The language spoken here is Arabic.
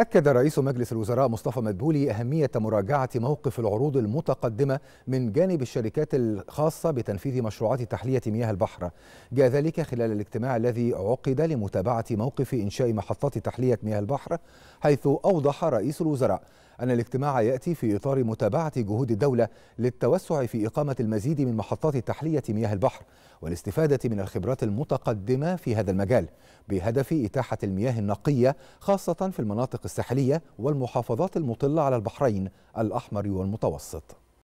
أكد رئيس مجلس الوزراء مصطفى مدبولي أهمية مراجعة موقف العروض المتقدمة من جانب الشركات الخاصة بتنفيذ مشروعات تحلية مياه البحر جاء ذلك خلال الاجتماع الذي عقد لمتابعة موقف إنشاء محطات تحلية مياه البحر حيث أوضح رئيس الوزراء أن الاجتماع يأتي في إطار متابعة جهود الدولة للتوسع في إقامة المزيد من محطات تحلية مياه البحر والاستفادة من الخبرات المتقدمة في هذا المجال بهدف إتاحة المياه النقية خاصة في المناطق الساحلية والمحافظات المطلة على البحرين الأحمر والمتوسط